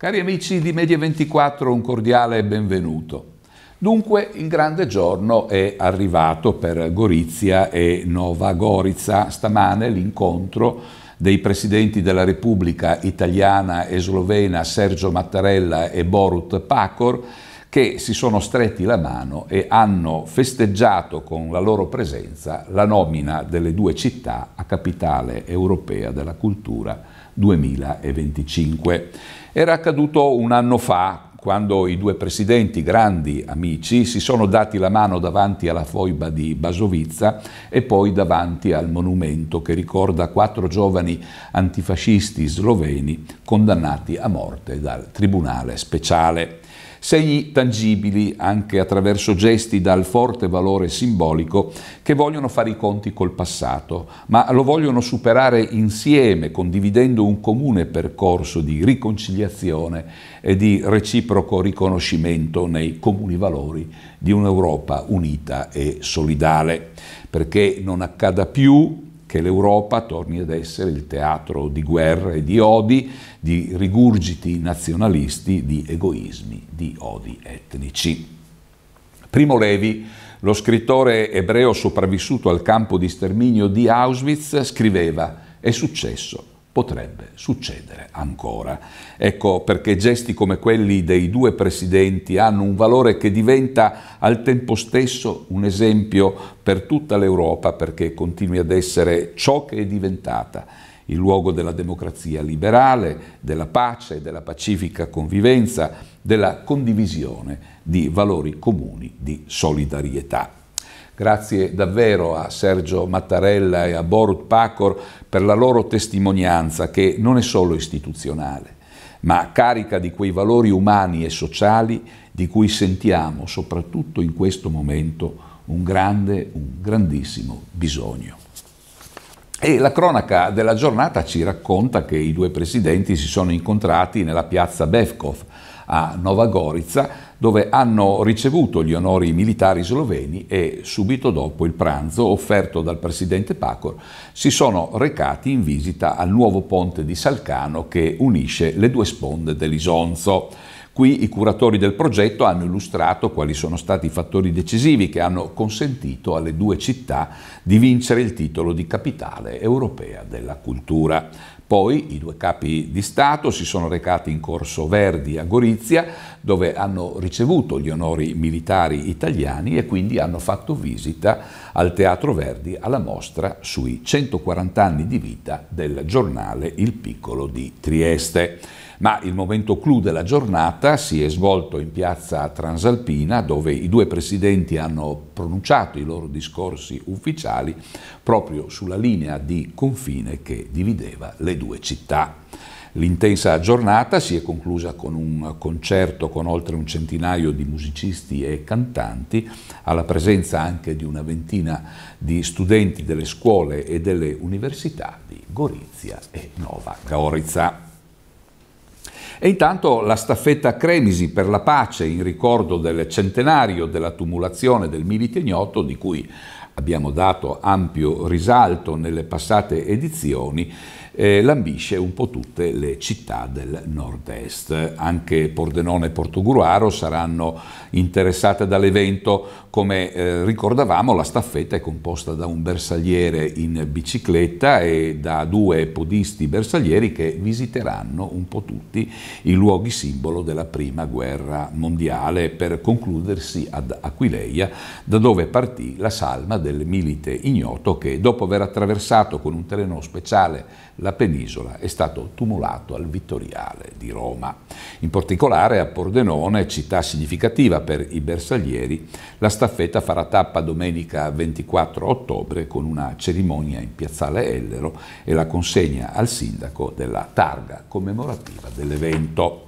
Cari amici di Media24, un cordiale benvenuto. Dunque il grande giorno è arrivato per Gorizia e Nova Gorica. Stamane l'incontro dei presidenti della Repubblica italiana e slovena Sergio Mattarella e Borut Pacor che si sono stretti la mano e hanno festeggiato con la loro presenza la nomina delle due città a capitale europea della cultura 2025. Era accaduto un anno fa, quando i due presidenti, grandi amici, si sono dati la mano davanti alla foiba di Basovizza e poi davanti al monumento che ricorda quattro giovani antifascisti sloveni condannati a morte dal Tribunale Speciale segni tangibili anche attraverso gesti dal forte valore simbolico che vogliono fare i conti col passato, ma lo vogliono superare insieme, condividendo un comune percorso di riconciliazione e di reciproco riconoscimento nei comuni valori di un'Europa unita e solidale, perché non accada più che l'Europa torni ad essere il teatro di guerre, e di odi, di rigurgiti nazionalisti, di egoismi, di odi etnici. Primo Levi, lo scrittore ebreo sopravvissuto al campo di sterminio di Auschwitz, scriveva «È successo potrebbe succedere ancora. Ecco perché gesti come quelli dei due presidenti hanno un valore che diventa al tempo stesso un esempio per tutta l'Europa perché continui ad essere ciò che è diventata il luogo della democrazia liberale, della pace, della pacifica convivenza, della condivisione di valori comuni di solidarietà. Grazie davvero a Sergio Mattarella e a Borut Pacor per la loro testimonianza che non è solo istituzionale, ma carica di quei valori umani e sociali di cui sentiamo, soprattutto in questo momento, un grande, un grandissimo bisogno. E la cronaca della giornata ci racconta che i due presidenti si sono incontrati nella piazza Bevkov a Nova Gorica, dove hanno ricevuto gli onori militari sloveni e subito dopo il pranzo offerto dal presidente Pacor si sono recati in visita al nuovo ponte di Salcano che unisce le due sponde dell'Isonzo. Qui i curatori del progetto hanno illustrato quali sono stati i fattori decisivi che hanno consentito alle due città di vincere il titolo di capitale europea della cultura. Poi i due capi di Stato si sono recati in corso Verdi a Gorizia, dove hanno ricevuto gli onori militari italiani e quindi hanno fatto visita al Teatro Verdi alla mostra sui 140 anni di vita del giornale Il Piccolo di Trieste ma il momento clou della giornata si è svolto in piazza Transalpina dove i due presidenti hanno pronunciato i loro discorsi ufficiali proprio sulla linea di confine che divideva le due città. L'intensa giornata si è conclusa con un concerto con oltre un centinaio di musicisti e cantanti, alla presenza anche di una ventina di studenti delle scuole e delle università di Gorizia e Nova Gorizia. E intanto la staffetta Cremisi per la pace in ricordo del centenario della tumulazione del milite ignoto di cui abbiamo dato ampio risalto nelle passate edizioni, eh, lambisce un po' tutte le città del nord-est. Anche Pordenone e Portogruaro saranno interessate dall'evento. Come eh, ricordavamo, la staffetta è composta da un bersagliere in bicicletta e da due podisti bersaglieri che visiteranno un po' tutti i luoghi simbolo della prima guerra mondiale per concludersi ad Aquileia, da dove partì la salma del milite ignoto che, dopo aver attraversato con un terreno speciale la la penisola è stato tumulato al Vittoriale di Roma. In particolare a Pordenone, città significativa per i bersaglieri, la staffetta farà tappa domenica 24 ottobre con una cerimonia in piazzale Ellero e la consegna al sindaco della targa commemorativa dell'evento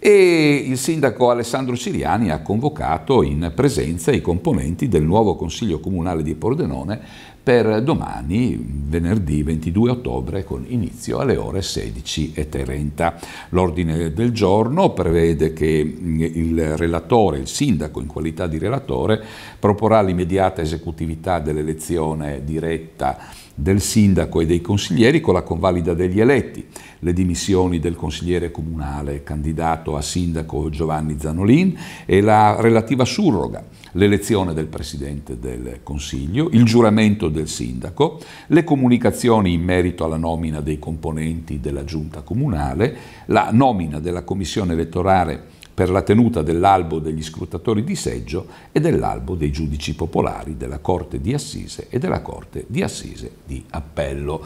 e il sindaco Alessandro Siriani ha convocato in presenza i componenti del nuovo Consiglio Comunale di Pordenone per domani, venerdì 22 ottobre, con inizio alle ore 16.30. L'ordine del giorno prevede che mm, il relatore, il sindaco in qualità di relatore, proporrà l'immediata esecutività dell'elezione diretta del sindaco e dei consiglieri con la convalida degli eletti, le dimissioni del consigliere comunale candidato a sindaco Giovanni Zanolin e la relativa surroga, l'elezione del Presidente del Consiglio, il giuramento del sindaco, le comunicazioni in merito alla nomina dei componenti della Giunta Comunale, la nomina della Commissione elettorale per la tenuta dell'albo degli scrutatori di seggio e dell'albo dei giudici popolari della Corte di Assise e della Corte di Assise di Appello.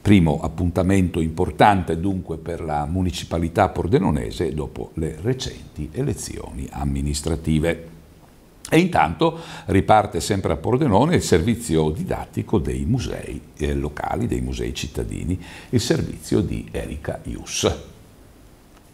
Primo appuntamento importante dunque per la municipalità pordenonese dopo le recenti elezioni amministrative. E intanto riparte sempre a Pordenone il servizio didattico dei musei eh, locali, dei musei cittadini, il servizio di Erika Ius.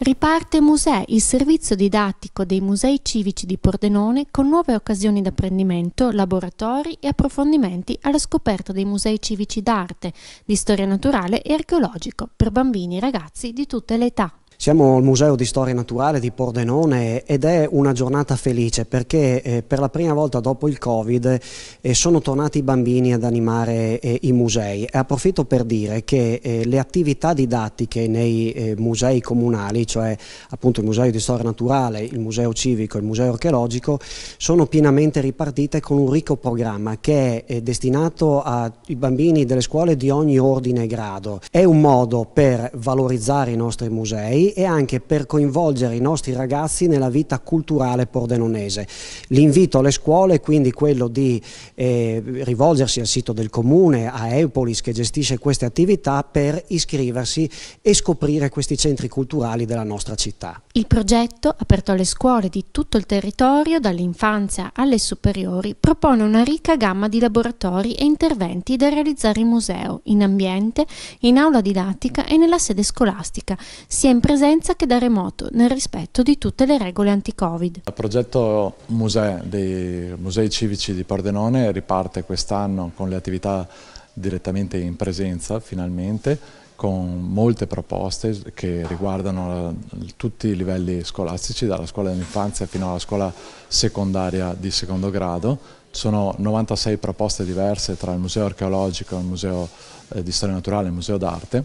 Riparte Musei, il servizio didattico dei musei civici di Pordenone con nuove occasioni d'apprendimento, laboratori e approfondimenti alla scoperta dei musei civici d'arte, di storia naturale e archeologico per bambini e ragazzi di tutte le età. Siamo al Museo di Storia Naturale di Pordenone ed è una giornata felice perché eh, per la prima volta dopo il Covid eh, sono tornati i bambini ad animare eh, i musei. E approfitto per dire che le attività didattiche nei musei comunali, cioè appunto il Museo di Storia Naturale, il Museo Civico e il Museo Archeologico, sono pienamente ripartite con un ricco programma che è destinato ai bambini delle scuole di ogni ordine e grado. È un modo per valorizzare i nostri musei e anche per coinvolgere i nostri ragazzi nella vita culturale pordenonese. L'invito alle scuole è quindi quello di eh, rivolgersi al sito del comune, a Eupolis che gestisce queste attività per iscriversi e scoprire questi centri culturali della nostra città. Il progetto, aperto alle scuole di tutto il territorio, dall'infanzia alle superiori, propone una ricca gamma di laboratori e interventi da realizzare in museo, in ambiente, in aula didattica e nella sede scolastica, sia in presenza presenza che da remoto, nel rispetto di tutte le regole anti-Covid. Il progetto Musei dei Musei Civici di Pordenone riparte quest'anno con le attività direttamente in presenza finalmente con molte proposte che riguardano eh, tutti i livelli scolastici, dalla scuola dell'infanzia fino alla scuola secondaria di secondo grado. Sono 96 proposte diverse tra il museo archeologico, il museo eh, di storia naturale e il museo d'arte,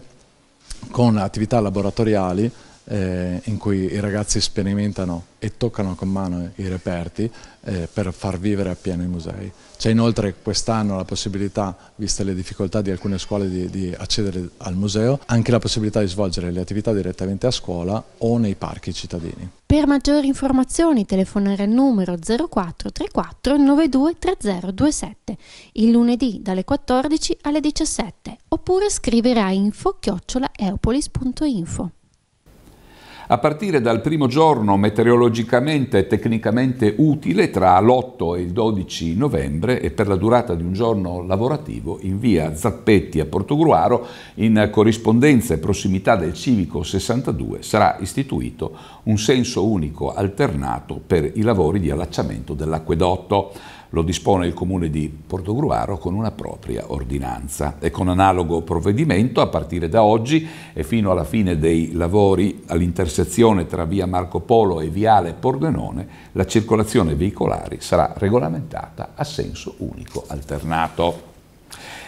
con attività laboratoriali eh, in cui i ragazzi sperimentano e toccano con mano i reperti eh, per far vivere appieno i musei. C'è inoltre quest'anno la possibilità, viste le difficoltà di alcune scuole di, di, accedere al museo, anche la possibilità di svolgere le attività direttamente a scuola o nei parchi cittadini. Per maggiori informazioni telefonare al numero 0434 923027 il lunedì dalle 14 alle 17 oppure scrivere a info-eopolis.info a partire dal primo giorno meteorologicamente e tecnicamente utile tra l'8 e il 12 novembre e per la durata di un giorno lavorativo in via Zappetti a Portogruaro in corrispondenza e prossimità del civico 62 sarà istituito un senso unico alternato per i lavori di allacciamento dell'acquedotto. Lo dispone il comune di Portogruaro con una propria ordinanza e con analogo provvedimento a partire da oggi e fino alla fine dei lavori all'intersezione tra via Marco Polo e viale Pordenone la circolazione veicolare sarà regolamentata a senso unico alternato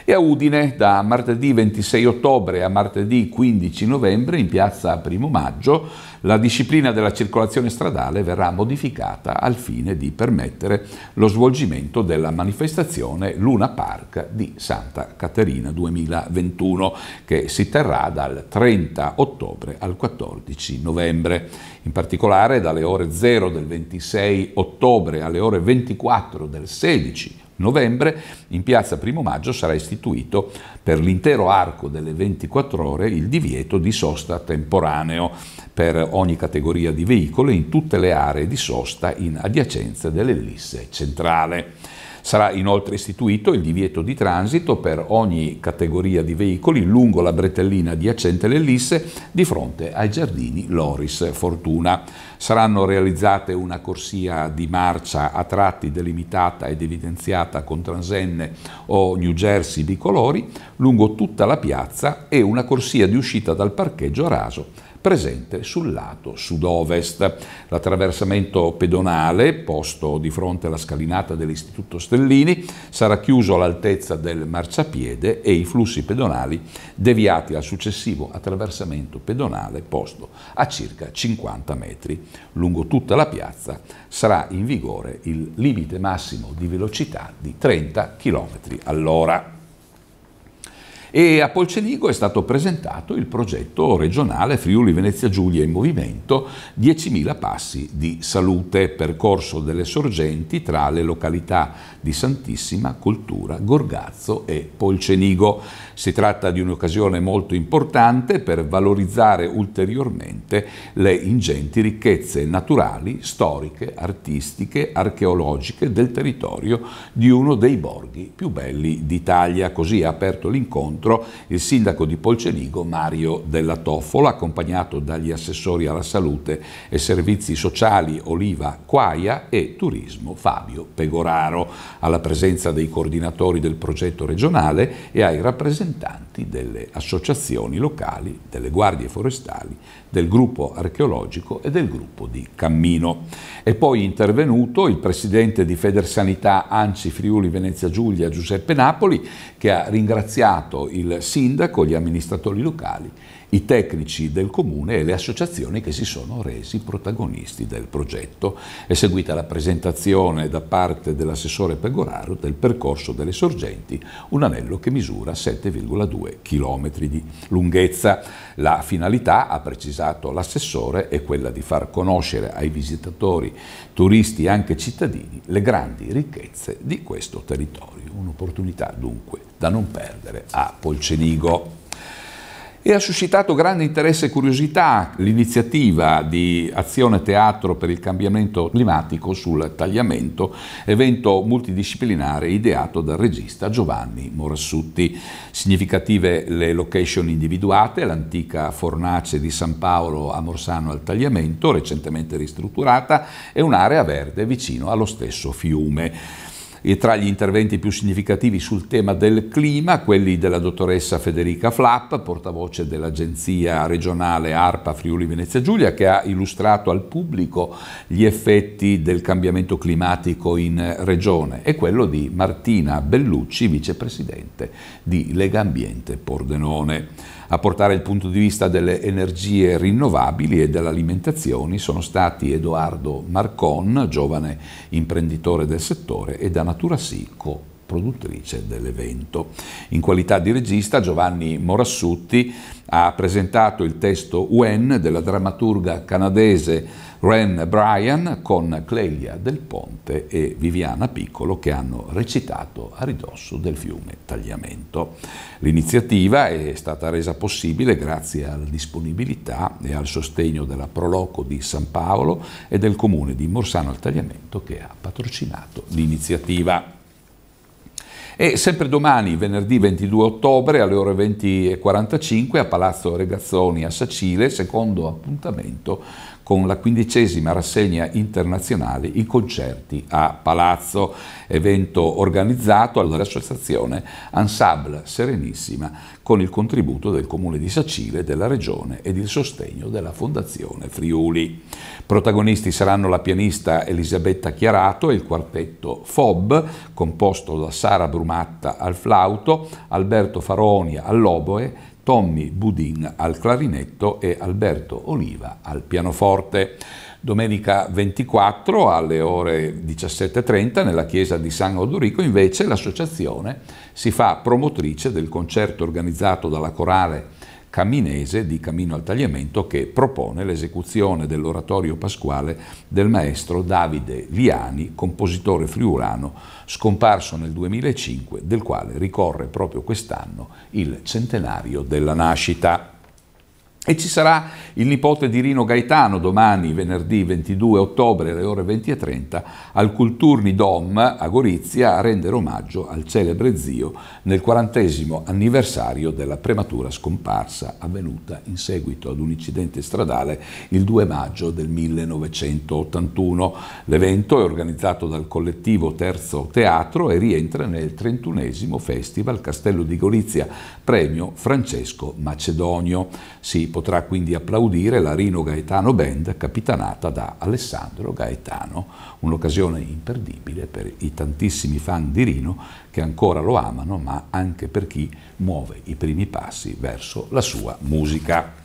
e a Udine da martedì 26 ottobre a martedì 15 novembre in piazza Primo Maggio la disciplina della circolazione stradale verrà modificata al fine di permettere lo svolgimento della manifestazione Luna Park di Santa Caterina 2021 che si terrà dal 30 ottobre al 14 novembre. In particolare dalle ore 0 del 26 ottobre alle ore 24 del 16 novembre, in piazza Primo Maggio sarà istituito per l'intero arco delle 24 ore il divieto di sosta temporaneo per ogni categoria di veicoli in tutte le aree di sosta in adiacenza dell'ellisse centrale. Sarà inoltre istituito il divieto di transito per ogni categoria di veicoli lungo la bretellina adiacente all'Ellisse di fronte ai giardini Loris Fortuna. Saranno realizzate una corsia di marcia a tratti delimitata ed evidenziata con transenne o New Jersey bicolori lungo tutta la piazza e una corsia di uscita dal parcheggio a raso presente sul lato sud-ovest. L'attraversamento pedonale, posto di fronte alla scalinata dell'Istituto Stellini, sarà chiuso all'altezza del marciapiede e i flussi pedonali deviati al successivo attraversamento pedonale posto a circa 50 metri. Lungo tutta la piazza sarà in vigore il limite massimo di velocità di 30 km all'ora e a Polceligo è stato presentato il progetto regionale Friuli Venezia Giulia in movimento 10.000 passi di salute, percorso delle sorgenti tra le località di Santissima, Coltura, Gorgazzo e Polceligo. Si tratta di un'occasione molto importante per valorizzare ulteriormente le ingenti ricchezze naturali, storiche, artistiche, archeologiche del territorio di uno dei borghi più belli d'Italia. Così ha aperto l'incontro 2004 il sindaco di Polcenigo Mario Della Toffola, accompagnato dagli assessori alla salute e servizi sociali Oliva Quaia e turismo Fabio Pegoraro, alla presenza dei coordinatori del progetto regionale e ai rappresentanti delle associazioni locali, delle guardie forestali, del gruppo archeologico e del gruppo di cammino. È poi intervenuto il presidente di Federsanità Anci Friuli Venezia Giulia Giuseppe Napoli che ha ringraziato il sindaco, gli amministratori locali i tecnici del comune e le associazioni che si sono resi protagonisti del progetto. È seguita la presentazione da parte dell'assessore Pegoraro del percorso delle sorgenti, un anello che misura 7,2 km di lunghezza. La finalità, ha precisato l'assessore, è quella di far conoscere ai visitatori, turisti e anche cittadini le grandi ricchezze di questo territorio. Un'opportunità dunque da non perdere a Polcenigo e ha suscitato grande interesse e curiosità l'iniziativa di Azione Teatro per il Cambiamento Climatico sul Tagliamento, evento multidisciplinare ideato dal regista Giovanni Morassutti. Significative le location individuate, l'antica fornace di San Paolo a Morsano al Tagliamento, recentemente ristrutturata, e un'area verde vicino allo stesso fiume e tra gli interventi più significativi sul tema del clima, quelli della dottoressa Federica Flapp, portavoce dell'agenzia regionale ARPA Friuli Venezia Giulia, che ha illustrato al pubblico gli effetti del cambiamento climatico in regione, e quello di Martina Bellucci, vicepresidente di Lega Ambiente Pordenone a portare il punto di vista delle energie rinnovabili e dell'alimentazione sono stati Edoardo Marcon, giovane imprenditore del settore, e da Natura Sico produttrice dell'evento. In qualità di regista Giovanni Morassutti ha presentato il testo UN della drammaturga canadese Ren Bryan con Clelia Del Ponte e Viviana Piccolo che hanno recitato a ridosso del fiume Tagliamento. L'iniziativa è stata resa possibile grazie alla disponibilità e al sostegno della Proloco di San Paolo e del comune di Morsano al Tagliamento che ha patrocinato l'iniziativa. E sempre domani, venerdì 22 ottobre alle ore 20.45 a Palazzo Regazzoni a Sacile, secondo appuntamento con la quindicesima rassegna internazionale I concerti a Palazzo, evento organizzato dall'associazione Ensemble Serenissima con il contributo del Comune di Sacile, della Regione ed il sostegno della Fondazione Friuli. Protagonisti saranno la pianista Elisabetta Chiarato e il quartetto FOB, composto da Sara Brumatta al flauto, Alberto Faroni all'oboe, Tommy Budin al clarinetto e Alberto Oliva al pianoforte. Domenica 24 alle ore 17.30 nella chiesa di San Odorico invece l'associazione si fa promotrice del concerto organizzato dalla corale camminese di Camino al Tagliamento che propone l'esecuzione dell'oratorio pasquale del maestro Davide Viani, compositore friulano, scomparso nel 2005, del quale ricorre proprio quest'anno il centenario della nascita. E ci sarà il nipote di Rino Gaetano domani, venerdì 22 ottobre alle ore 20.30, al Culturni Dom a Gorizia a rendere omaggio al celebre zio nel quarantesimo anniversario della prematura scomparsa avvenuta in seguito ad un incidente stradale il 2 maggio del 1981. L'evento è organizzato dal collettivo Terzo Teatro e rientra nel 31 Festival Castello di Gorizia, premio Francesco Macedonio. Si potrà quindi applaudire la Rino Gaetano Band capitanata da Alessandro Gaetano, un'occasione imperdibile per i tantissimi fan di Rino che ancora lo amano, ma anche per chi muove i primi passi verso la sua musica.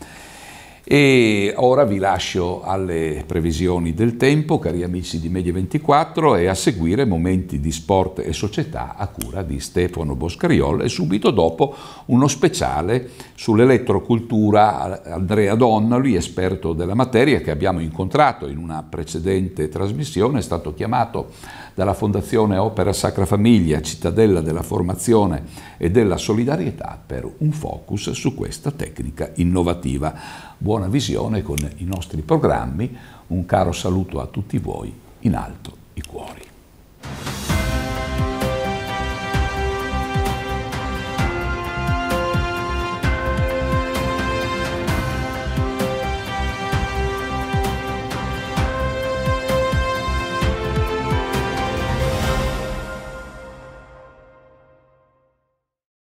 E ora vi lascio alle previsioni del tempo, cari amici di Medie24, e a seguire momenti di sport e società a cura di Stefano Boscariol e subito dopo uno speciale sull'elettrocultura Andrea Donna, lui esperto della materia che abbiamo incontrato in una precedente trasmissione, è stato chiamato dalla Fondazione Opera Sacra Famiglia, cittadella della formazione e della solidarietà, per un focus su questa tecnica innovativa. Buona visione con i nostri programmi, un caro saluto a tutti voi, in alto i cuori.